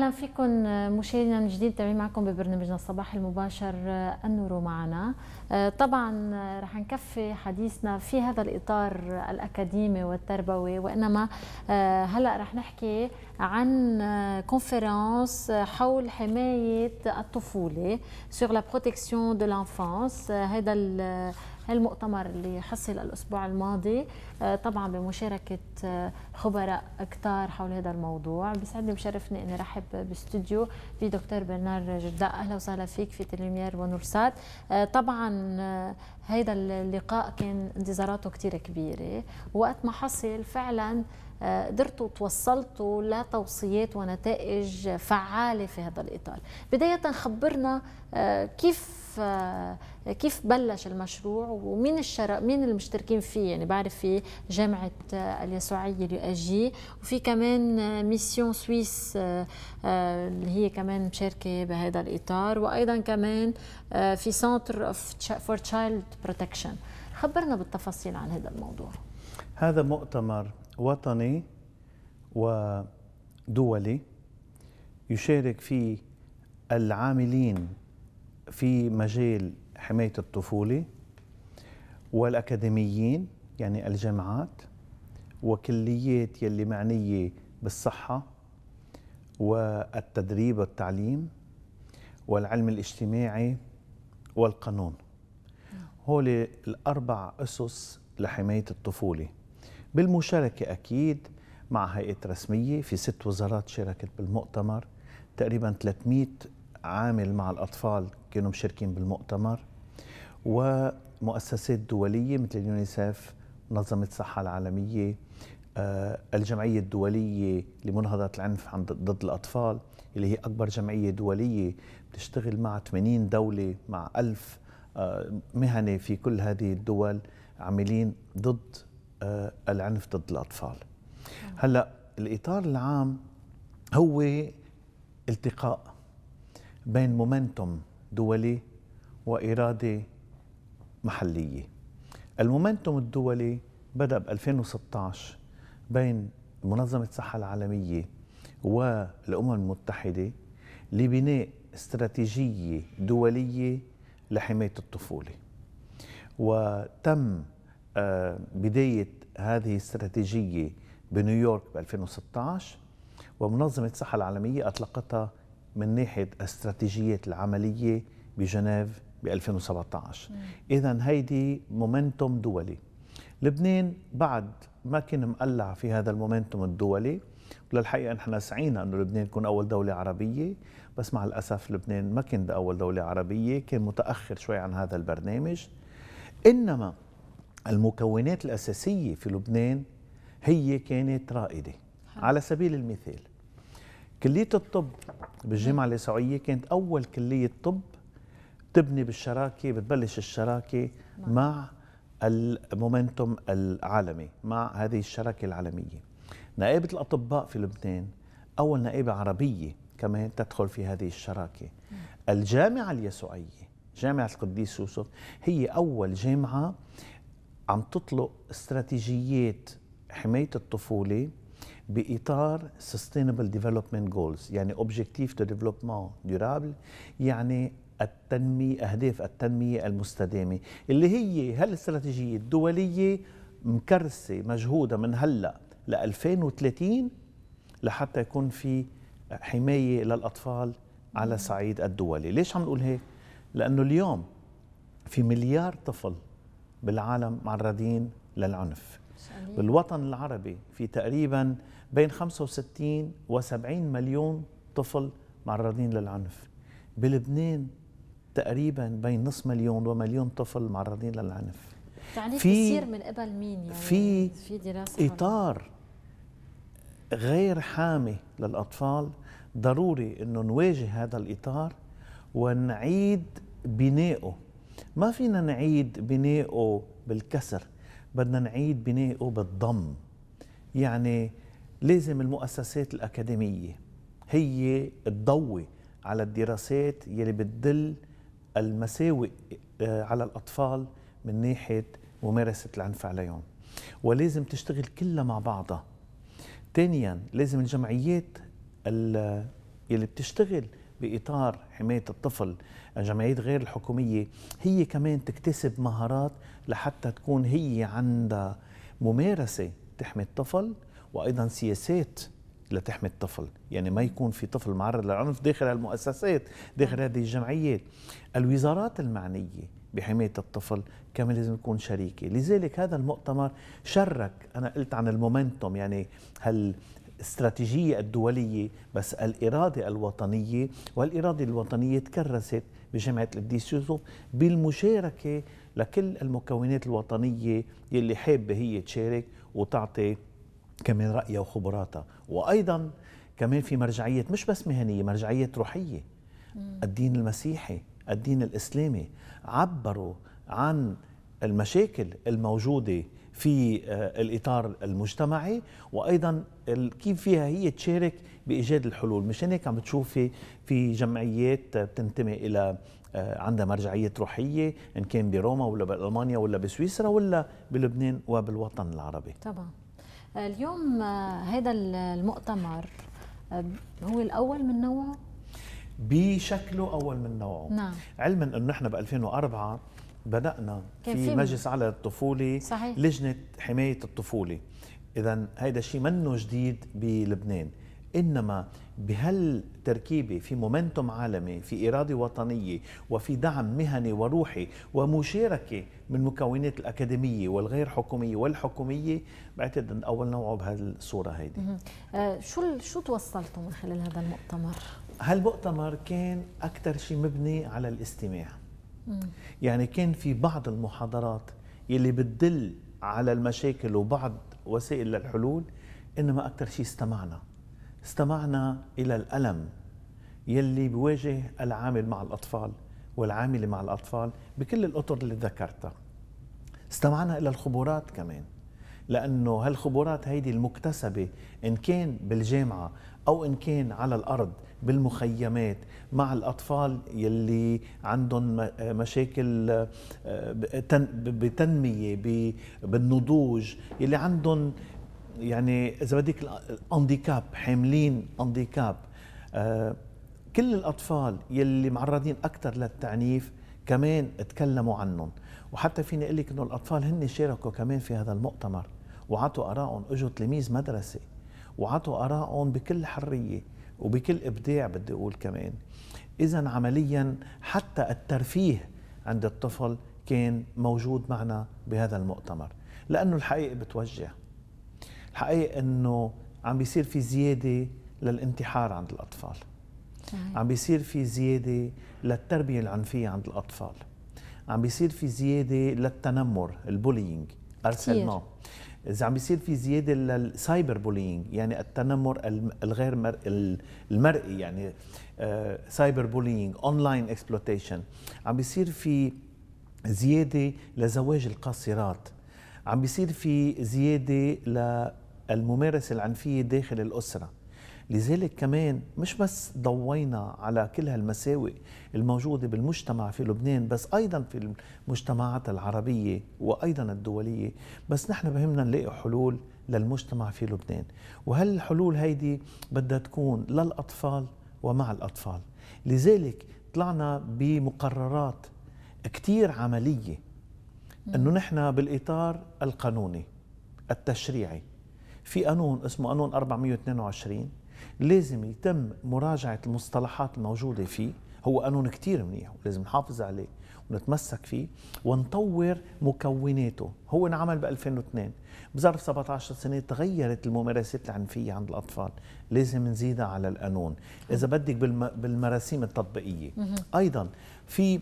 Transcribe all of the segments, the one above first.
اهلا فيكم آه، مشاهدينا من جديد تابعين معكم ببرنامجنا الصباح المباشر آه، النور معنا آه، طبعا رح نكفي حديثنا في هذا الاطار الاكاديمي والتربوي وانما هلا رح نحكي عن كونفرنس حول حمايه الطفوله سور لا بروتكسيون دو لانفونس هذا المؤتمر اللي حصل الأسبوع الماضي آه، طبعا بمشاركة آه، خبراء كتار حول هذا الموضوع بيسعدني بشرفني أني رحب باستوديو بدكتور برنار جرداء أهلا وسهلا فيك في تلمير ونورسات آه، طبعا هذا اللقاء كان انتظاراته كثير كبيرة وقت ما حصل فعلا قدرتوا توصلتوا لتوصيات ونتائج فعالة في هذا الإطار بداية خبرنا كيف كيف بلش المشروع ومين الشر... مين المشتركين فيه يعني بعرف في جامعه اليسوعيه اليو اس جي وفي كمان ميسيون سويس آه، آه، اللي هي كمان مشاركه بهذا الاطار وايضا كمان آه، في سنتر فور تشايلد بروتكشن خبرنا بالتفاصيل عن هذا الموضوع هذا مؤتمر وطني ودولي يشارك فيه العاملين في مجال حماية الطفولة والأكاديميين يعني الجامعات وكليات يلي معنية بالصحة والتدريب والتعليم والعلم الاجتماعي والقانون هول الأربع أسس لحماية الطفولة بالمشاركة أكيد مع هيئة رسمية في ست وزارات شاركت بالمؤتمر تقريبا 300 عامل مع الأطفال كانوا مشاركين بالمؤتمر ومؤسسات دولية مثل اليونيسف منظمة الصحة العالمية آه، الجمعية الدولية لمنهضة العنف ضد الأطفال اللي هي أكبر جمعية دولية بتشتغل مع 80 دولة مع ألف آه، مهنة في كل هذه الدول عاملين ضد آه، العنف ضد الأطفال هلأ الإطار العام هو التقاء بين مومنتوم دولي وإرادة محلية المومنتوم الدولي بدأ ب 2016 بين منظمة الصحة العالمية والأمم المتحدة لبناء استراتيجية دولية لحماية الطفولة وتم آه، بداية هذه الاستراتيجية بنيويورك ب 2016 ومنظمة الصحة العالمية أطلقتها من ناحيه استراتيجيه العمليه بجنيف ب 2017 اذا هيدي مومنتوم دولي لبنان بعد ما كان مقلع في هذا المومنتوم الدولي وللحقيقه نحن سعينا انه لبنان يكون اول دوله عربيه بس مع الاسف لبنان ما كان اول دوله عربيه كان متاخر شوي عن هذا البرنامج انما المكونات الاساسيه في لبنان هي كانت رائده على سبيل المثال كلية الطب بالجامعة اليسوعية كانت أول كلية طب تبني بالشراكة بتبلش الشراكة نعم. مع المومنتوم العالمي مع هذه الشراكة العالمية نائبة الأطباء في لبنان أول نائبة عربية كمان تدخل في هذه الشراكة نعم. الجامعة اليسوعية جامعة القديس يوسف هي أول جامعة عم تطلق استراتيجيات حماية الطفولة باطار سستينبل ديفلوبمنت جولز يعني اوبجيكتيف تو ديفلوبمون ديورابل يعني التنمية أهداف التنمية المستدامة اللي هي هالاستراتيجية الدولية مكرسة مجهودة من هلأ ل 2030 لحتى يكون في حماية للأطفال على صعيد الدولي ليش عم نقول هيك؟ لأنه اليوم في مليار طفل بالعالم معرضين للعنف بالوطن العربي في تقريبا بين 65 و70 مليون طفل معرضين للعنف بلبنان تقريبا بين نص مليون ومليون طفل معرضين للعنف في بيصير من قبل مين يعني في في دراسه اطار غير حامي للاطفال ضروري انه نواجه هذا الاطار ونعيد بنائه ما فينا نعيد بنائه بالكسر بدنا نعيد بنائه بالضم يعني لازم المؤسسات الأكاديمية هي تضوي على الدراسات يلي بتدل المساوئ آه، على الأطفال من ناحية ممارسة العنف عليهم ولازم تشتغل كلها مع بعضها ثانيا لازم الجمعيات يلي بتشتغل بإطار حماية الطفل الجمعيات غير الحكومية هي كمان تكتسب مهارات لحتى تكون هي عندها ممارسة تحمي الطفل وايضا سياسات لتحمي الطفل يعني ما يكون في طفل معرض للعنف داخل هالمؤسسات داخل نعم. هذه الجمعيات الوزارات المعنية بحماية الطفل كمان لازم تكون شريكة لذلك هذا المؤتمر شرك أنا قلت عن المومنتوم يعني هل استراتيجية الدولية بس الإرادة الوطنية والإرادة الوطنية تكرست بجامعة القديس يوسف بالمشاركة لكل المكونات الوطنية يلي حابة هي تشارك وتعطي كمان رأيها وخبراتها وأيضا كمان في مرجعية مش بس مهنية مرجعية روحية الدين المسيحي الدين الإسلامي عبروا عن المشاكل الموجودة في آه، الإطار المجتمعي وأيضا كيف فيها هي تشارك بإيجاد الحلول مشان هيك عم بتشوفي في جمعيات بتنتمي إلى آه، عندها مرجعية روحية إن كان بروما ولا بألمانيا ولا بسويسرا ولا بلبنان وبالوطن العربي طبعا اليوم آه، هذا المؤتمر آه، هو الأول من نوعه؟ بشكله أول من نوعه نعم. علما أنه نحن ب 2004 بدأنا في مجلس على الطفولة صحيح. لجنة حماية الطفولة إذا هيدا الشيء منه جديد بلبنان إنما بهالتركيبة في مومنتوم عالمي في إرادة وطنية وفي دعم مهني وروحي ومشاركة من مكونات الأكاديمية والغير حكومية والحكومية بعتقد أن أول نوعه بهالصورة هيدي آه شو شو توصلتوا من خلال هذا المؤتمر؟ هالمؤتمر كان أكثر شيء مبني على الاستماع مم. يعني كان في بعض المحاضرات يلي بتدل على المشاكل وبعض وسائل للحلول إنما أكثر شيء استمعنا استمعنا إلى الألم يلي بواجه العامل مع الأطفال والعاملة مع الأطفال بكل الأطر اللي ذكرتها استمعنا إلى الخبرات كمان لأنه هالخبرات هيدي المكتسبة إن كان بالجامعة أو إن كان على الأرض بالمخيمات مع الأطفال يلي عندهم مشاكل آه، بتنمية بالنضوج يلي عندهم يعني اذا بدك الانديكاب حاملين انديكاب آه، كل الاطفال يلي معرضين اكثر للتعنيف كمان تكلموا عنهم وحتى فيني اقول لك انه الاطفال هن شاركوا كمان في هذا المؤتمر وعطوا ارائهم اجوا تلاميذ مدرسه وعطوا ارائهم بكل حريه وبكل ابداع بدي اقول كمان اذا عمليا حتى الترفيه عند الطفل كان موجود معنا بهذا المؤتمر لانه الحقيقه بتوجع الحقيقه انه عم بيصير في زياده للانتحار عند الاطفال صحيح. عم بيصير في زياده للتربيه العنفيه عند الاطفال عم بيصير في زياده للتنمر البولينج ارسلنا اذا عم بيصير في زياده للسايبر بولينج يعني التنمر الغير مر... المرئي يعني سايبر بولينج اونلاين اكسبلوتيشن عم بيصير في زياده لزواج القاصرات عم بيصير في زياده الممارسة العنفية داخل الأسرة لذلك كمان مش بس ضوينا على كل هالمساوئ الموجودة بالمجتمع في لبنان بس أيضا في المجتمعات العربية وأيضا الدولية بس نحن بهمنا نلاقي حلول للمجتمع في لبنان وهل الحلول هيدي بدها تكون للأطفال ومع الأطفال لذلك طلعنا بمقررات كتير عملية أنه نحن بالإطار القانوني التشريعي في قانون اسمه قانون 422 لازم يتم مراجعة المصطلحات الموجودة فيه هو قانون كتير منيح ولازم نحافظ عليه ونتمسك فيه ونطور مكوناته هو انعمل ب 2002 بظرف 17 سنة تغيرت الممارسات العنفية عند الأطفال لازم نزيدها على القانون إذا بدك بالمراسيم التطبيقية أيضا في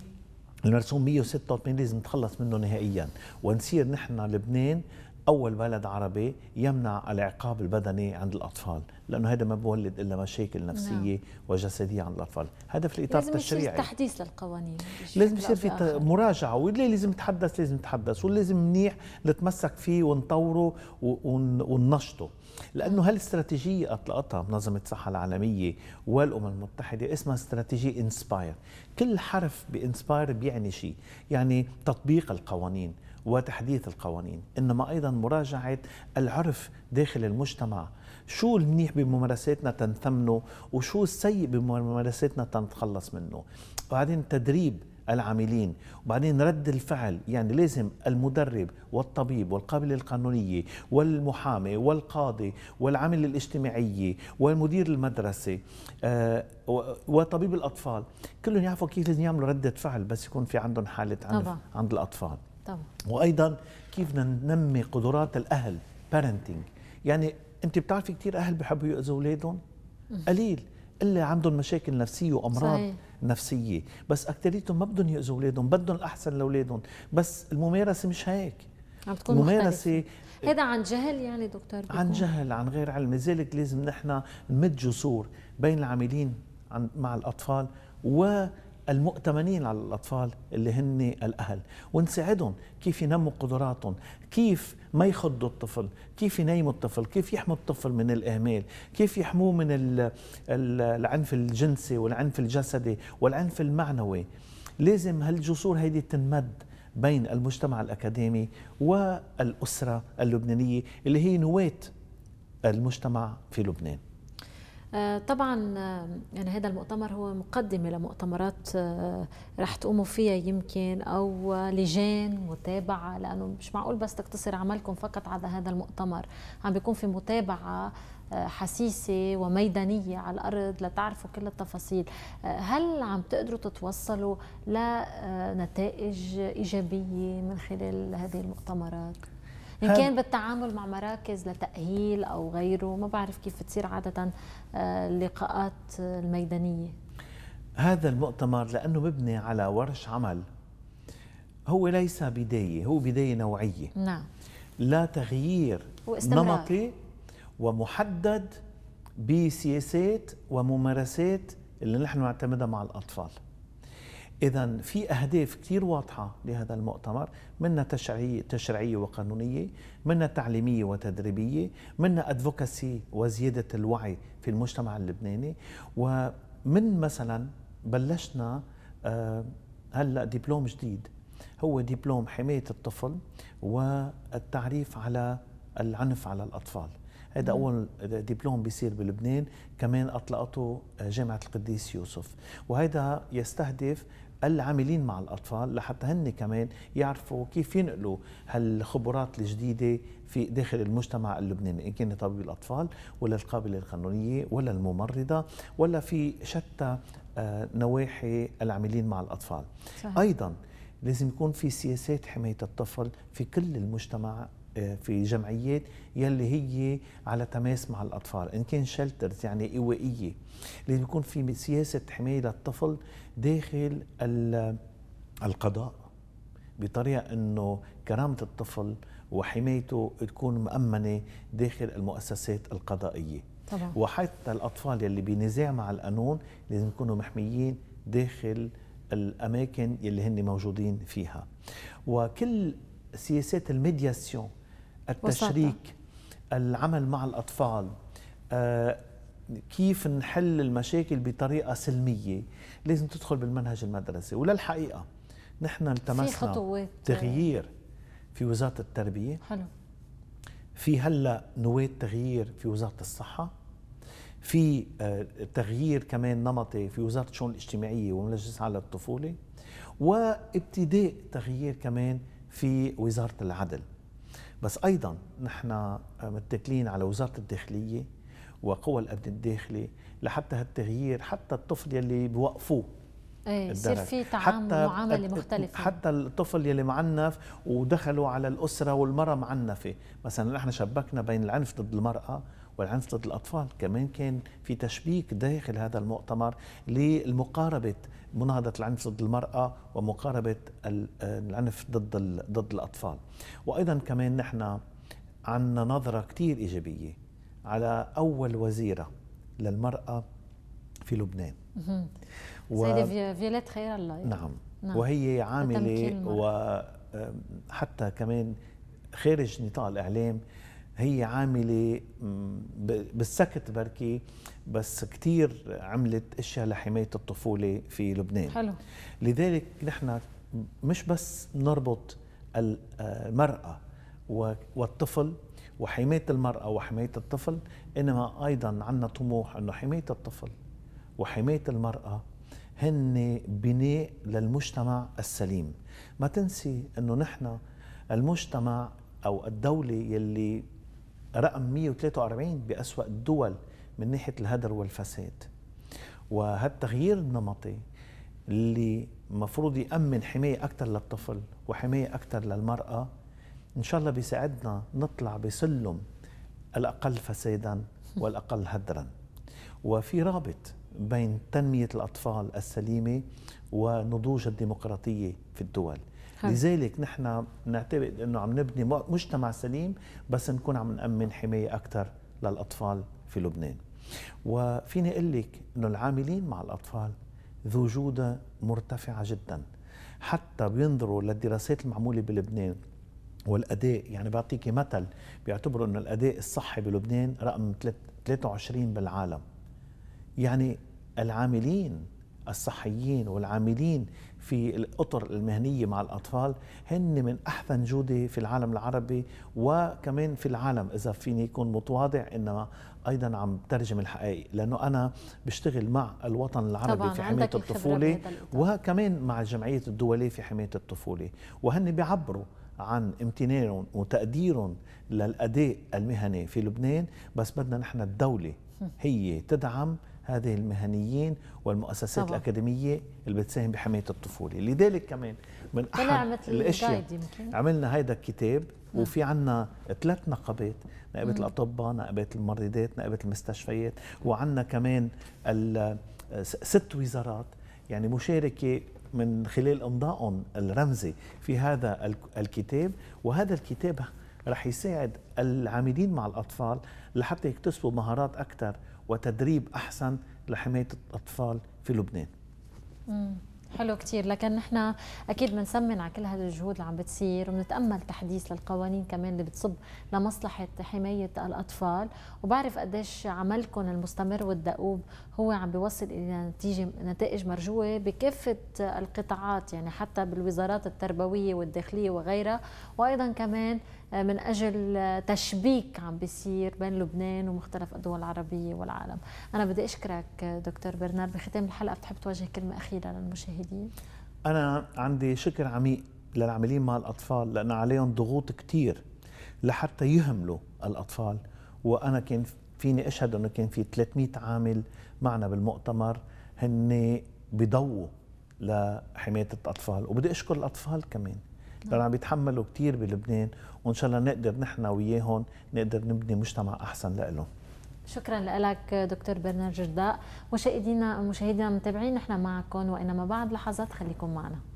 المرسوم 186 لازم نتخلص منه نهائيا ونصير نحن لبنان اول بلد عربي يمنع العقاب البدني عند الاطفال لانه هذا ما بولد الا مشاكل نعم. نفسيه نعم. وجسديه عند الاطفال هذا في الاطار التشريعي لازم يصير تحديث للقوانين لازم يصير في مراجعه واللي لازم تحدث لازم نتحدث ولازم منيح نتمسك فيه ونطوره وننشطه لانه نعم. هالاستراتيجيه اطلقتها منظمه الصحه العالميه والامم المتحده اسمها استراتيجيه انسباير كل حرف بانسباير بيعني شيء يعني تطبيق القوانين وتحديث القوانين إنما أيضا مراجعة العرف داخل المجتمع شو المنيح بممارساتنا تنثمنه وشو السيء بممارساتنا تنتخلص منه وبعدين تدريب العاملين وبعدين رد الفعل يعني لازم المدرب والطبيب والقابلة القانونية والمحامي والقاضي والعامل الاجتماعي والمدير المدرسة آه، وطبيب الأطفال كلهم يعرفوا كيف لازم يعملوا ردة فعل بس يكون في عندهم حالة عند, عند الأطفال طبعا. وايضا كيف بدنا ننمي قدرات الاهل بارنتنج يعني انت بتعرفي كثير اهل بحبوا يؤذوا اولادهم قليل الا عندهم مشاكل نفسيه وامراض صحيح. نفسيه بس اكثريتهم ما بدهم يؤذوا اولادهم بدهم الاحسن لاولادهم بس الممارسه مش هيك عم تكون ممارسه هذا عن جهل يعني دكتور بيكون. عن جهل عن غير علم لذلك لازم نحن نمد جسور بين العاملين مع الاطفال و المؤتمنين على الأطفال اللي هن الأهل ونساعدهم كيف ينموا قدراتهم كيف ما يخضوا الطفل كيف ينيموا الطفل كيف يحموا الطفل من الإهمال كيف يحموه من العنف الجنسي والعنف الجسدي والعنف المعنوي لازم هالجسور هيدي تنمد بين المجتمع الأكاديمي والأسرة اللبنانية اللي هي نواة المجتمع في لبنان آه، طبعا آه، يعني هذا المؤتمر هو مقدمة لمؤتمرات آه، رح تقوموا فيها يمكن أو لجان متابعة لأنه مش معقول بس تقتصر عملكم فقط على هذا المؤتمر عم بيكون في متابعة حسيسة وميدانية على الأرض لتعرفوا كل التفاصيل هل عم تقدروا تتوصلوا لنتائج إيجابية من خلال هذه المؤتمرات؟ إن كان بالتعامل مع مراكز لتأهيل أو غيره ما بعرف كيف بتصير عادة آه، اللقاءات الميدانية هذا المؤتمر لأنه مبني على ورش عمل هو ليس بداية هو بداية نوعية نعم لا تغيير نمطي ومحدد بسياسات وممارسات اللي نحن نعتمدها مع الأطفال إذا في أهداف كثير واضحة لهذا المؤتمر منها تشريعية, تشريعية وقانونية منها تعليمية وتدريبية منها أدفوكاسي وزيادة الوعي في المجتمع اللبناني ومن مثلا بلشنا آه، هلأ دبلوم جديد هو دبلوم حماية الطفل والتعريف على العنف على الأطفال هذا اول دبلوم بيصير بلبنان كمان اطلقته جامعه القديس يوسف وهذا يستهدف العاملين مع الأطفال لحتى هن كمان يعرفوا كيف ينقلوا هالخبرات الجديدة في داخل المجتمع اللبناني إن كان طبيب الأطفال ولا القابلة القانونية ولا الممرضة ولا في شتى آه، نواحي العاملين مع الأطفال صحيح. أيضاً لازم يكون في سياسات حماية الطفل في كل المجتمع آه، في جمعيات يلي هي على تماس مع الاطفال ان كان شلترز يعني ايوائيه لازم يكون في سياسه حمايه للطفل داخل القضاء بطريقه انه كرامه الطفل وحمايته تكون مامنه داخل المؤسسات القضائيه طبعا. وحتى الاطفال يلي بنزاع مع القانون لازم يكونوا محميين داخل الاماكن يلي هن موجودين فيها وكل سياسات الميدياسيون التشريك العمل مع الأطفال آه، كيف نحل المشاكل بطريقة سلمية لازم تدخل بالمنهج المدرسي وللحقيقة نحن التمسنا في تغيير في وزارة التربية حلو في هلا نواة تغيير في وزارة الصحة في آه، تغيير كمان نمطي في وزارة الشؤون الاجتماعية ومجلس على الطفولة وابتداء تغيير كمان في وزارة العدل بس ايضا نحن آه، متكلين على وزاره الداخليه وقوى الامن الداخلي لحتى هالتغيير حتى الطفل يلي بوقفوه ايه يصير في حتى معامله مختلفه حتى الطفل يلي معنف ودخلوا على الاسره والمراه معنفه مثلا نحن شبكنا بين العنف ضد المراه والعنف ضد الاطفال كمان كان في تشبيك داخل هذا المؤتمر للمقاربه مناهضه العنف ضد المراه ومقاربه العنف ضد ضد الاطفال وايضا كمان نحن عندنا نظره كثير ايجابيه على اول وزيره للمراه في لبنان و... سيدة فيوليت خير الله يعني. نعم. نعم وهي عاملة وحتى كمان خارج نطاق الإعلام هي عاملة بالسكت بركي بس كتير عملت اشياء لحمايه الطفوله في لبنان حلو لذلك نحن مش بس نربط المراه والطفل وحمايه المراه وحمايه الطفل انما ايضا عندنا طموح انه حمايه الطفل وحمايه المراه هن بناء للمجتمع السليم ما تنسي انه نحن المجتمع او الدولة يلي رقم 143 بأسوأ الدول من ناحية الهدر والفساد وهالتغيير النمطي اللي مفروض يأمن حماية أكثر للطفل وحماية أكثر للمرأة إن شاء الله بيساعدنا نطلع بسلم الأقل فسادا والأقل هدرا وفي رابط بين تنمية الأطفال السليمة ونضوج الديمقراطية في الدول حل. لذلك نحن نعتبر أنه عم نبني مجتمع سليم بس نكون عم نأمن حماية أكثر للأطفال في لبنان وفيني أقول لك أنه العاملين مع الأطفال ذو جودة مرتفعة جدا حتى بينظروا للدراسات المعمولة بلبنان والأداء يعني بعطيكي مثل بيعتبروا أنه الأداء الصحي بلبنان رقم 23 بالعالم يعني العاملين الصحيين والعاملين في الأطر المهنية مع الأطفال هن من أحسن جودة في العالم العربي وكمان في العالم إذا فيني يكون متواضع إنما أيضا عم ترجم الحقائق لأنه أنا بشتغل مع الوطن العربي في حماية الطفولة وكمان مع الجمعية الدولية في حماية الطفولة وهن بيعبروا عن امتنانهم وتقديرهم للأداء المهني في لبنان بس بدنا نحن الدولة هي تدعم هذه المهنيين والمؤسسات طبعا. الأكاديمية اللي بتساهم بحماية الطفولة لذلك كمان من أحد الأشياء عملنا هيدا الكتاب نعم. وفي عنا ثلاث نقابات نقابة الأطباء نقابة الممرضات نقابة المستشفيات وعنا كمان ست وزارات يعني مشاركة من خلال امضائهم الرمزي في هذا الكتاب وهذا الكتاب رح يساعد العاملين مع الأطفال لحتى يكتسبوا مهارات أكثر وتدريب أحسن لحماية الأطفال في لبنان حلو كتير لكن نحن اكيد بنسمن على كل هذه الجهود اللي عم بتصير وبنتامل تحديث للقوانين كمان اللي بتصب لمصلحه حمايه الاطفال وبعرف قديش عملكم المستمر والدؤوب هو عم بيوصل الى نتيجه نتائج مرجوه بكافه القطاعات يعني حتى بالوزارات التربويه والداخليه وغيرها وايضا كمان آه، من اجل تشبيك عم بيصير بين لبنان ومختلف الدول العربيه والعالم انا بدي اشكرك دكتور برنار بختام الحلقه بتحب توجه كلمه اخيره للمشاهدين انا عندي شكر عميق للعاملين مع الاطفال لان عليهم ضغوط كثير لحتى يهملوا الاطفال وانا كان فيني اشهد انه كان في 300 عامل معنا بالمؤتمر هن بضووا لحمايه الاطفال وبدي اشكر الاطفال كمان لأنه عم بيتحملوا كثير بلبنان وإن شاء الله نقدر نحن وياهم نقدر نبني مجتمع أحسن لهم شكرا لك دكتور برنار جرداء مشاهدينا ومشاهدينا متابعين نحن معكم وانما بعد لحظات خليكم معنا